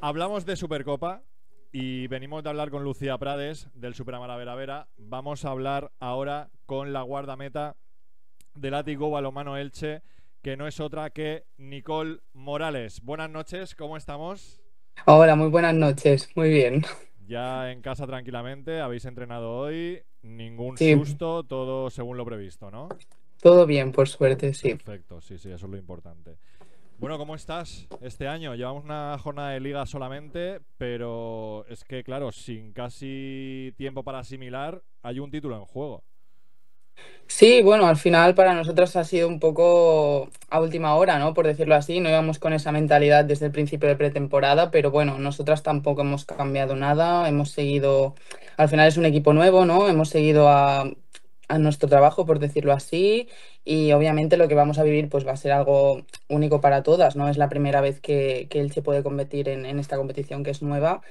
Hablamos de Supercopa y venimos de hablar con Lucía Prades del Superamara Vera Vera. Vamos a hablar ahora con la guardameta del Atlético Balomano Elche, que no es otra que Nicole Morales. Buenas noches, ¿cómo estamos? Hola, muy buenas noches, muy bien. Ya en casa tranquilamente, habéis entrenado hoy, ningún susto, todo según lo previsto, ¿no? Todo bien, por suerte, sí. Perfecto, sí, sí, eso es lo importante. Bueno, ¿cómo estás este año? Llevamos una jornada de liga solamente, pero es que, claro, sin casi tiempo para asimilar, hay un título en juego. Sí, bueno, al final para nosotros ha sido un poco a última hora, ¿no? Por decirlo así, no íbamos con esa mentalidad desde el principio de pretemporada, pero bueno, nosotras tampoco hemos cambiado nada, hemos seguido, al final es un equipo nuevo, ¿no? Hemos seguido a, a nuestro trabajo, por decirlo así, y obviamente lo que vamos a vivir pues va a ser algo único para todas, ¿no? Es la primera vez que, que él se puede competir en, en, esta competición que es nueva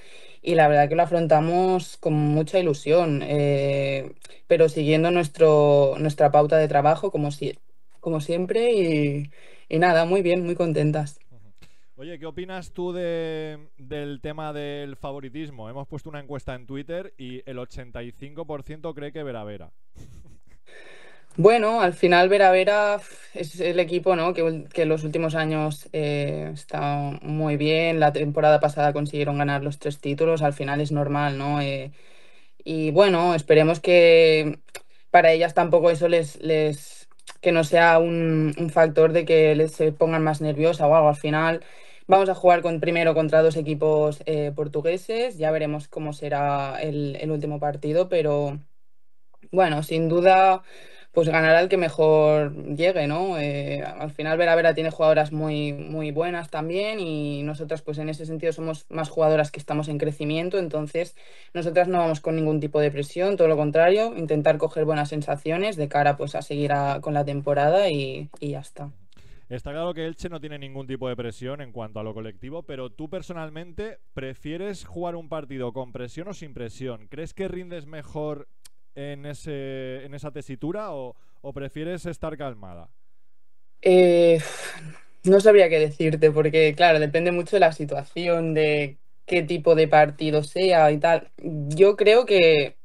y la verdad que lo afrontamos con mucha ilusión, eh, pero siguiendo nuestro, nuestra pauta de trabajo como, si, como siempre y, nada, muy bien, muy contentas. Oye, ¿qué opinas tú de, del tema del favoritismo? Hemos puesto una encuesta en Twitter y el 85% cree que Vera Vera. Bueno, al final Vera Vera es el equipo ¿no? que, en los últimos años eh, está muy bien. La temporada pasada consiguieron ganar los tres títulos, al final es normal, ¿no? Eh, y bueno, esperemos que para ellas tampoco eso les, que no sea un, factor de que les se pongan más nerviosa o algo. Al final vamos a jugar con, primero contra dos equipos eh, portugueses, ya veremos cómo será el último partido, pero bueno, sin duda pues ganará el que mejor llegue, ¿no? Eh, al final Vera Vera tiene jugadoras muy, muy buenas también y nosotras pues en ese sentido somos más jugadoras que estamos en crecimiento, entonces nosotras no vamos con ningún tipo de presión, todo lo contrario, intentar coger buenas sensaciones de cara pues a seguir con la temporada y, y ya está. Está claro que Elche no tiene ningún tipo de presión en cuanto a lo colectivo, pero tú personalmente prefieres jugar un partido con presión o sin presión. ¿Crees que rindes mejor en, esa tesitura o, prefieres estar calmada? Eh, no sabría qué decirte, porque claro, depende mucho de la situación, de qué tipo de partido sea y tal. Yo creo que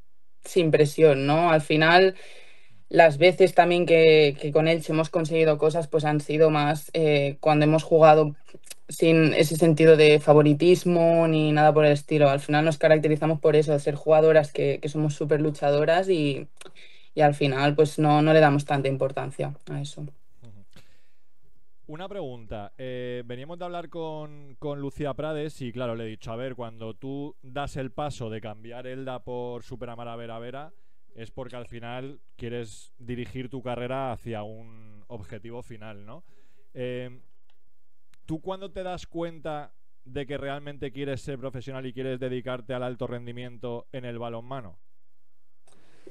sin presión, ¿no? Al final, las veces también que, que con Elche hemos conseguido cosas, pues han sido más eh, cuando hemos jugado sin ese sentido de favoritismo ni nada por el estilo. Al final nos caracterizamos por eso, ser jugadoras que, somos súper luchadoras y, al final pues no, no le damos tanta importancia a eso. Una pregunta. Eh, veníamos de hablar con, con, Lucía Prades y claro, le he dicho, a ver, cuando tú das el paso de cambiar Elda por Superamara Vera Vera, es porque al final quieres dirigir tu carrera hacia un objetivo final, ¿no? Eh, ¿Tú cuándo te das cuenta de que realmente quieres ser profesional y quieres dedicarte al alto rendimiento en el balonmano?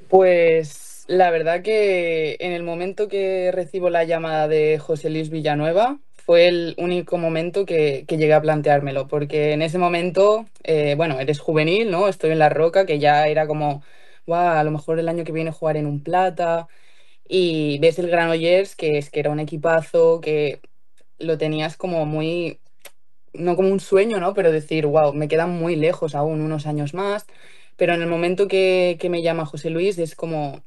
Pues la verdad que en el momento que recibo la llamada de José Luis Villanueva fue el único momento que, llegué a planteármelo, porque en ese momento, eh, bueno, eres juvenil, ¿no? Estoy en la roca, que ya era como, a lo mejor el año que viene jugar en un plata, y ves el Granollers, que es que era un equipazo, que lo tenías como muy, no como un sueño, ¿no? Pero decir, wow, me quedan muy lejos aún unos años más. Pero en el momento que, que me llama José Luis es como,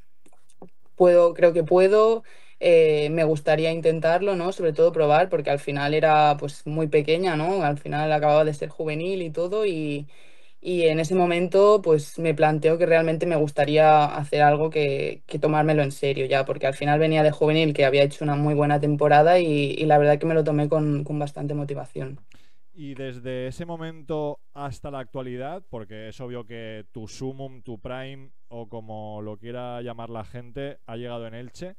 puedo, creo que puedo, eh, me gustaría intentarlo, ¿no? Sobre todo probar, porque al final era pues muy pequeña, ¿no? Al final acababa de ser juvenil y todo y y en ese momento, pues me planteo que realmente me gustaría hacer algo que, tomármelo en serio ya, porque al final venía de juvenil, que había hecho una muy buena temporada y, la verdad que me lo tomé con, bastante motivación. Y desde ese momento hasta la actualidad, porque es obvio que tu sumum, tu prime o como lo quiera llamar la gente, ha llegado en Elche,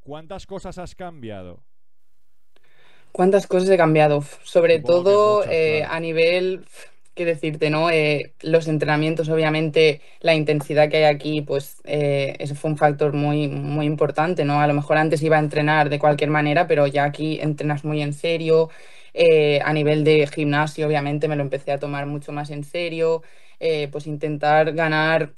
¿cuántas cosas has cambiado? ¿Cuántas cosas he cambiado? Sobre todo eh, a nivel qué decirte, ¿no? Eh, los entrenamientos, obviamente, la intensidad que hay aquí, pues eh, eso fue un factor muy, muy importante, ¿no? A lo mejor antes iba a entrenar de cualquier manera, pero ya aquí entrenas muy en serio. Eh, a nivel de gimnasio, obviamente, me lo empecé a tomar mucho más en serio. pues intentar ganar,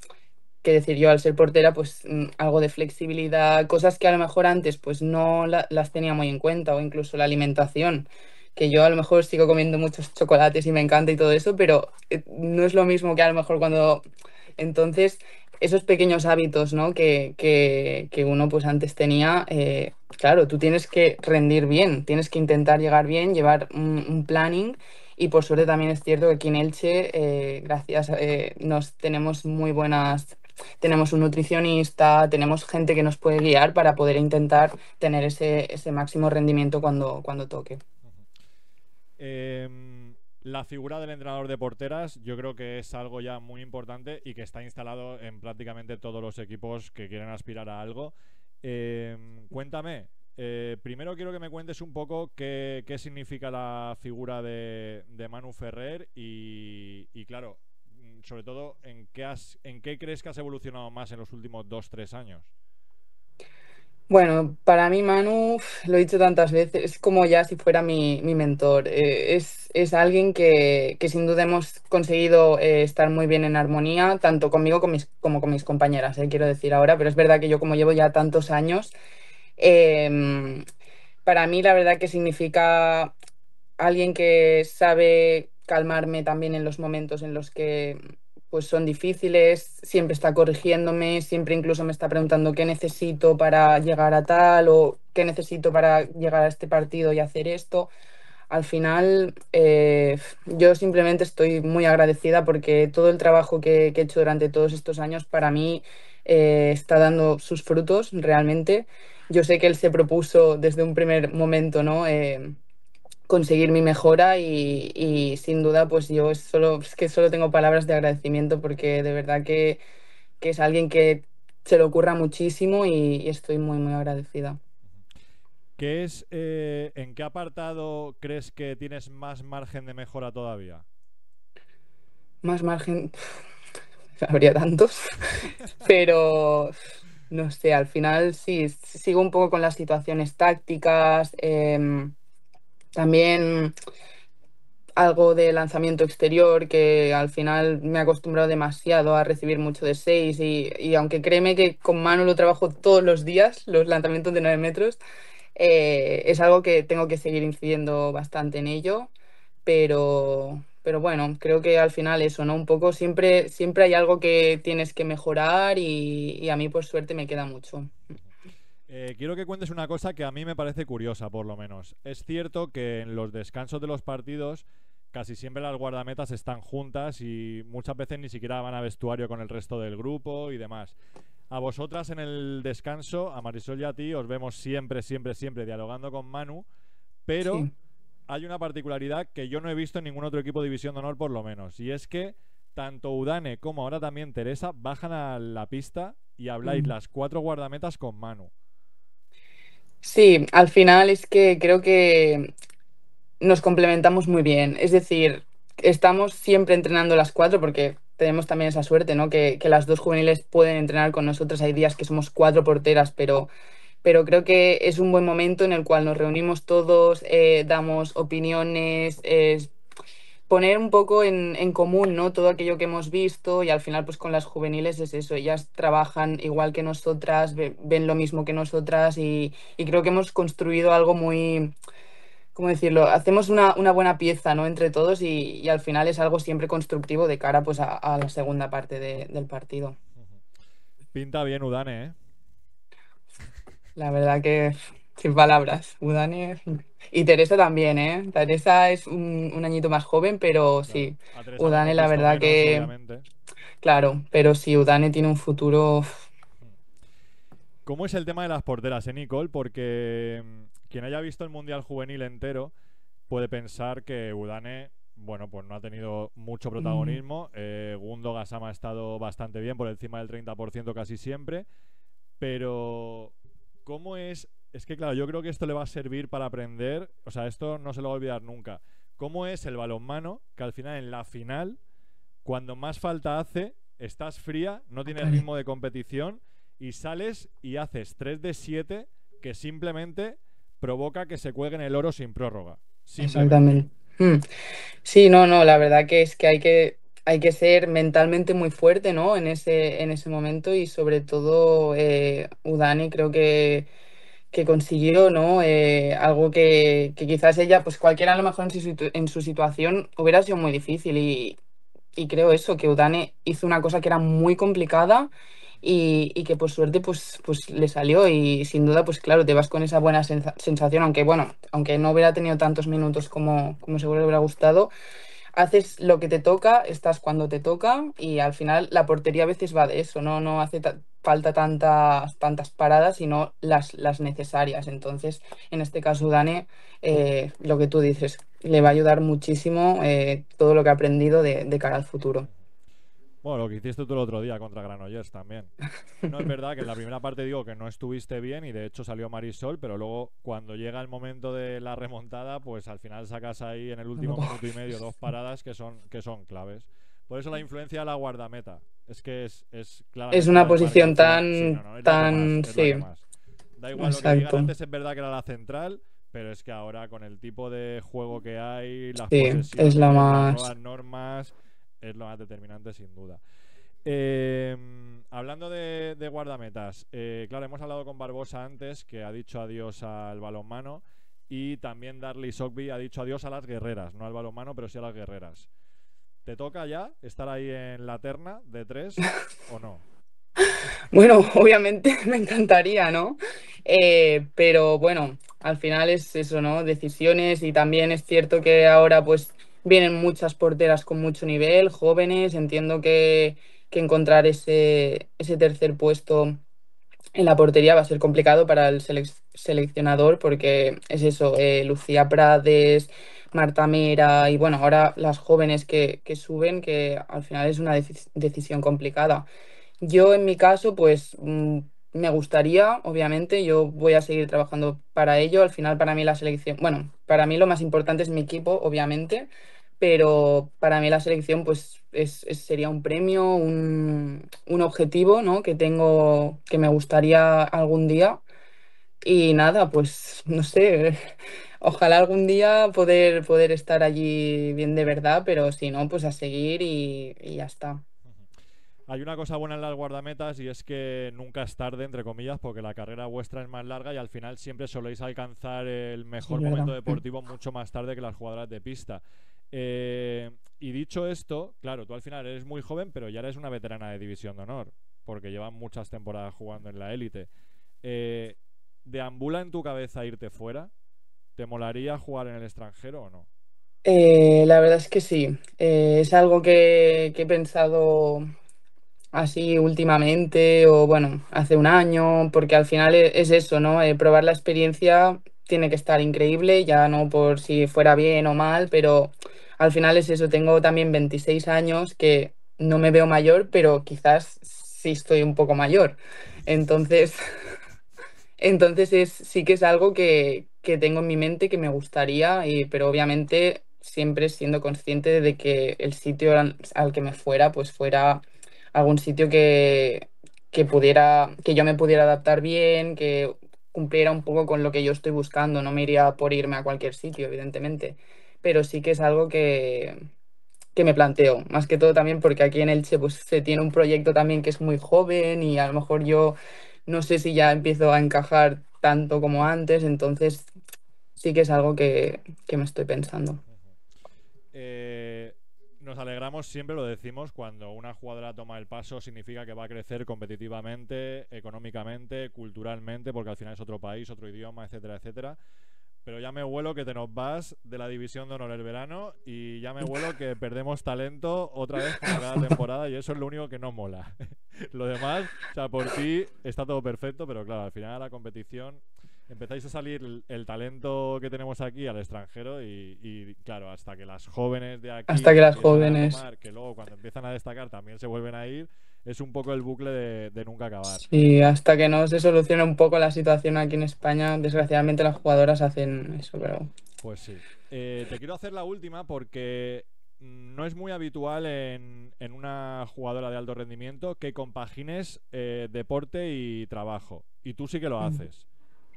que decir yo, al ser portera, pues mm, algo de flexibilidad, cosas que a lo mejor antes pues no las tenía muy en cuenta, o incluso la alimentación que yo a lo mejor sigo comiendo muchos chocolates y me encanta y todo eso, pero eh, no es lo mismo que a lo mejor cuando... Entonces, esos pequeños hábitos ¿no? que, uno pues antes tenía, eh, claro, tú tienes que rendir bien, tienes que intentar llegar bien, llevar un, planning y por suerte también es cierto que aquí en Elche, eh, gracias, nos tenemos muy buenas, tenemos un nutricionista, tenemos gente que nos puede guiar para poder intentar tener ese, ese máximo rendimiento cuando, cuando toque. Em, la figura del entrenador de porteras yo creo que es algo ya muy importante y que está instalado en prácticamente todos los equipos que quieren aspirar a algo. Em, cuéntame, eh, primero quiero que me cuentes un poco qué, significa la figura de, Manu Ferrer y, claro, mm, sobre todo en qué, crees que has evolucionado más en los últimos 2 tres años. Bueno, para mí Manu, lo he dicho tantas veces, es como ya si fuera mi, mentor. Eh, es, alguien que, sin duda hemos conseguido eh, estar muy bien en armonía, tanto conmigo como con mis compañeras, eh, quiero decir ahora, pero es verdad que yo como llevo ya tantos años, em, para mí la verdad que significa alguien que sabe calmarme también en los momentos en los que pues son difíciles, siempre está corrigiéndome, siempre incluso me está preguntando qué necesito para llegar a tal o qué necesito para llegar a este partido y hacer esto. Al final, eh, yo simplemente estoy muy agradecida porque todo el trabajo que, he hecho durante todos estos años para mí eh, está dando sus frutos realmente. Yo sé que él se propuso desde un primer momento, ¿no? Eh, conseguir mi mejora y, sin duda pues yo solo, es que solo tengo palabras de agradecimiento porque de verdad que, es alguien que se le ocurra muchísimo y, estoy muy muy agradecida. ¿Qué es, eh, ¿En qué apartado crees que tienes más margen de mejora todavía? Más margen, habría tantos, pero no sé, al final sí, sigo un poco con las situaciones tácticas. Eh, también algo de lanzamiento exterior que al final me he acostumbrado demasiado a recibir mucho de seis y, aunque créeme que con mano lo trabajo todos los días, los lanzamientos de 9 metros, eh, es algo que tengo que seguir incidiendo bastante en ello, pero, pero bueno, creo que al final eso, ¿no? Un poco siempre, siempre hay algo que tienes que mejorar y, y a mí por suerte me queda mucho. Eh, quiero que cuentes una cosa que a mí me parece curiosa, por lo menos. Es cierto que en los descansos de los partidos casi siempre las guardametas están juntas y muchas veces ni siquiera van a vestuario con el resto del grupo y demás. A vosotras en el descanso, a Marisol y a ti, os vemos siempre, siempre, siempre dialogando con Manu, pero hay una particularidad que yo no he visto en ningún otro equipo de División de Honor, por lo menos, y es que tanto Udane como ahora también Teresa bajan a la pista y habláis mm. las cuatro guardametas con Manu. Sí, al final es que creo que nos complementamos muy bien. Es decir, estamos siempre entrenando las cuatro porque tenemos también esa suerte, ¿no? Que, las dos juveniles pueden entrenar con nosotras. Hay días que somos cuatro porteras, pero, pero creo que es un buen momento en el cual nos reunimos todos, eh, damos opiniones, poner un poco en, común ¿no? todo aquello que hemos visto y al final pues con las juveniles es eso, ellas trabajan igual que nosotras, ven lo mismo que nosotras y, creo que hemos construido algo muy, ¿cómo decirlo? Hacemos una, buena pieza ¿no? entre todos y, al final es algo siempre constructivo de cara pues a, la segunda parte del partido. Pinta bien Udane, ¿eh? La verdad que sin palabras, Udane... Y Teresa también, ¿eh? Teresa es un, añito más joven, pero sí. Udane, la verdad que. Claro, pero sí, Udane tiene un futuro. Mm. ¿Cómo es el tema de las porteras, eh, Nicole? Porque mm, quien haya visto el Mundial Juvenil entero puede pensar que Udane, bueno, pues no ha tenido mucho protagonismo. Eh, Gundo Gasama ha estado bastante bien, por encima del 30% casi siempre. Pero, ¿cómo es es que, claro, yo creo que esto le va a servir para aprender. O sea, esto no se lo va a olvidar nunca. ¿Cómo es el balonmano que al final, en la final, cuando más falta hace, estás fría, no tienes ritmo de competición y sales y haces 3 de 7 que simplemente provoca que se cuelguen el oro sin prórroga? Exactamente. Mm. Sí, no, no, la verdad que es que hay que hay que ser mentalmente muy fuerte, ¿no? En ese, en ese momento y sobre todo eh, Udani creo que que consiguió, ¿no? Eh, algo que, que, quizás ella, pues cualquiera a lo mejor en su, situación hubiera sido muy difícil y, creo eso, que Udane hizo una cosa que era muy complicada y, que por suerte pues, pues le salió y sin duda, pues claro, te vas con esa buena sensación, aunque bueno, aunque no hubiera tenido tantos minutos como, como seguro le hubiera gustado, haces lo que te toca, estás cuando te toca y al final la portería a veces va de eso, no, no hace falta tantas, tantas paradas, sino las, las necesarias. Entonces, en este caso, Dane, eh, lo que tú dices, le va a ayudar muchísimo eh, todo lo que ha aprendido de cara al futuro. Bueno, lo que hiciste tú el otro día contra Granollers también. No es verdad que en la primera parte digo que no estuviste bien y de hecho salió Marisol, pero luego cuando llega el momento de la remontada, pues al final sacas ahí en el último minuto y medio dos paradas que son, que son claves. Por eso la influencia de la guardameta. Es que es, es Es una posición tan. tan. sí. Da igual antes, es verdad que era la central, pero es que ahora con el tipo de juego que hay, las, es la más... nuevas normas es lo más determinante sin duda. Eh, hablando de, guardametas, eh, claro, hemos hablado con Barbosa antes, que ha dicho adiós al balonmano, y también Darly Sogby ha dicho adiós a las guerreras, no al balonmano, pero sí a las guerreras. ¿Te toca ya estar ahí en la terna de tres o no? Bueno, obviamente me encantaría, ¿no? Eh, pero bueno, al final es eso, ¿no? Decisiones y también es cierto que ahora pues vienen muchas porteras con mucho nivel, jóvenes, entiendo que, encontrar ese, ese tercer puesto en la portería va a ser complicado para el seleccionador porque es eso, eh, Lucía Prades, Marta Mera y bueno, ahora las jóvenes que, que suben, que al final es una decisión complicada. Yo en mi caso, pues mm, me gustaría, obviamente, yo voy a seguir trabajando para ello. Al final, para mí la selección, bueno, para mí lo más importante es mi equipo, obviamente, pero para mí la selección pues sería un premio, un, objetivo ¿no? que tengo, que me gustaría algún día. Y nada, pues no sé, ojalá algún día poder, poder estar allí bien de verdad, pero si no, pues a seguir y, y ya está. Hay una cosa buena en las guardametas y es que nunca es tarde, entre comillas, porque la carrera vuestra es más larga y al final siempre soléis alcanzar el mejor momento deportivo mucho más tarde que las jugadoras de pista. Eh, y dicho esto, claro, tú al final eres muy joven, pero ya eres una veterana de división de honor, porque llevan muchas temporadas jugando en la élite. Eh, ¿Deambula en tu cabeza irte fuera? ¿Te molaría jugar en el extranjero o no? Eh, la verdad es que sí. es algo que he pensado así últimamente o bueno, hace un año, porque al final e-, es eso, ¿no? Eh, probar la experiencia tiene que estar increíble, ya no por si fuera bien o mal, pero al final es eso, tengo también 26 años que no me veo mayor, pero quizás sí estoy un poco mayor. Entonces, entonces es, sí que es algo que, tengo en mi mente que me gustaría, pero obviamente siempre siendo consciente de que el sitio al que me fuera, pues fuera algún sitio que, que pudiera, que yo me pudiera adaptar bien, que cumpliera un poco con lo que yo estoy buscando. No me iría por irme a cualquier sitio, evidentemente. Pero sí que es algo que, que me planteo. Más que todo también porque aquí en Elche pues, se tiene un proyecto también que es muy joven y a lo mejor yo no sé si ya empiezo a encajar tanto como antes. Entonces sí que es algo que, que me estoy pensando nos alegramos, siempre lo decimos, cuando una jugadora toma el paso significa que va a crecer competitivamente, económicamente, culturalmente, porque al final es otro país, otro idioma, etcétera, etcétera. Pero ya me huelo que te nos vas de la división de honor el verano y ya me huelo que perdemos talento otra vez por cada temporada y eso es lo único que no mola. lo demás, o sea, por ti está todo perfecto, pero claro, al final la competición empezáis a salir el, talento que tenemos aquí al extranjero y, claro, hasta que las jóvenes de aquí... Hasta que las jóvenes... que luego cuando empiezan a destacar también se vuelven a ir, es un poco el bucle de, nunca acabar. Sí, hasta que no se solucione un poco la situación aquí en España, desgraciadamente las jugadoras hacen eso, pero... Pues sí. Eh, te quiero hacer la última porque no es muy habitual en, una jugadora de alto rendimiento que compagines eh, deporte y trabajo. Y tú sí que lo mm. haces.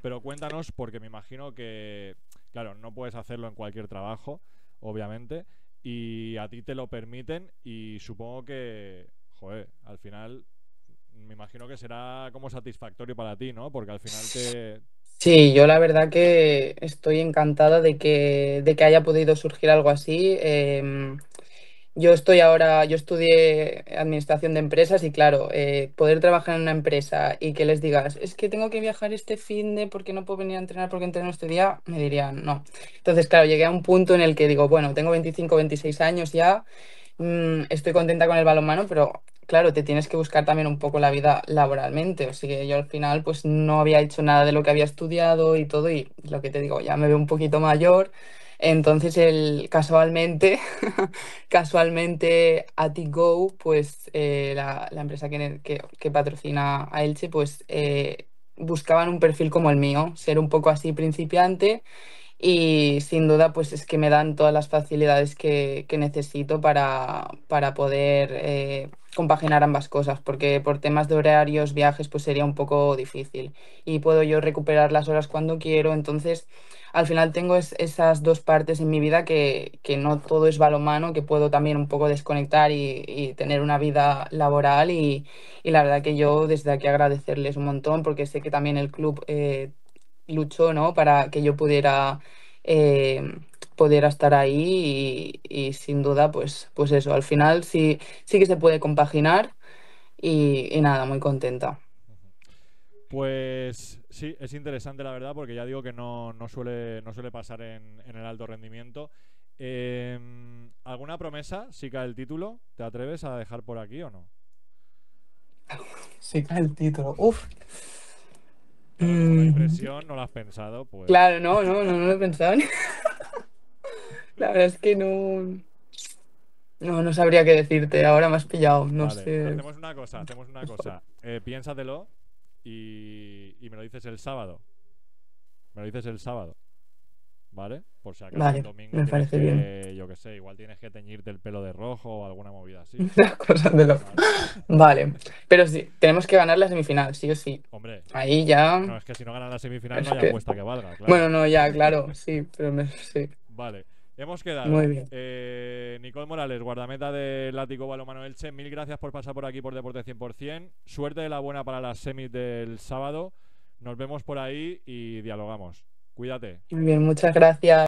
Pero cuéntanos, porque me imagino que, claro, no puedes hacerlo en cualquier trabajo, obviamente, y a ti te lo permiten y supongo que, joder, al final me imagino que será como satisfactorio para ti, ¿no? Porque al final te... Sí, yo la verdad que estoy encantada de que, de que haya podido surgir algo así. Eh, yo estoy ahora, yo estudié administración de empresas y claro, eh, poder trabajar en una empresa y que les digas, es que tengo que viajar este fin de porque no puedo venir a entrenar porque entreno este día, me dirían no. Entonces, claro, llegué a un punto en el que digo, bueno, tengo 25, 26 años ya, mm, estoy contenta con el balonmano, pero claro, te tienes que buscar también un poco la vida laboralmente. O sea, que yo al final pues no había hecho nada de lo que había estudiado y todo y lo que te digo, ya me veo un poquito mayor. Entonces, el, casualmente, casualmente Atigo, pues eh, la, la, empresa que, que, patrocina a Elche, pues eh, buscaban un perfil como el mío, ser un poco así principiante y sin duda pues es que me dan todas las facilidades que, necesito para, para poder eh, compaginar ambas cosas, porque por temas de horarios, viajes, pues sería un poco difícil y puedo yo recuperar las horas cuando quiero, entonces al final tengo esas dos partes en mi vida que, que no todo es balomano, que puedo también un poco desconectar y, tener una vida laboral y, la verdad que yo desde aquí agradecerles un montón porque sé que también el club... Eh, luchó, ¿no? Para que yo pudiera, eh, estar ahí y, sin duda, pues, pues eso, al final sí, sí que se puede compaginar y, nada, muy contenta. Pues sí, es interesante la verdad, porque ya digo que no, no suele, no suele pasar en, el alto rendimiento. Em, ¿Alguna promesa si cae el título? ¿Te atreves a dejar por aquí o no? Si cae el título, uff. Mm. impresión no lo has pensado, pues. Claro, no, no, no, lo he pensado. la verdad es que no. No, no sabría qué decirte. Ahora me has pillado. No sé. Hacemos una cosa, hacemos una cosa. Eh, piénsatelo y, y me lo dices el sábado. Me lo dices el sábado. ¿Vale? Por si acaso el domingo parece yo que sé, igual tienes que teñirte el pelo de rojo o alguna movida así. cosas de los Vale. Pero sí, tenemos que ganar la semifinal, sí o sí. Hombre. Ahí ya. No, es que si no ganan la semifinal no hay apuesta que valga, Bueno, no, ya, claro, sí, pero sí. Vale. Hemos quedado. Muy bien. Eh, Nicole Morales, guardameta del Lático Balomano Elche. Mil gracias por pasar por aquí por Deporte 100%. Suerte de la buena para las semis del sábado. Nos vemos por ahí y dialogamos. Cuídate. Muy bien, muchas gracias.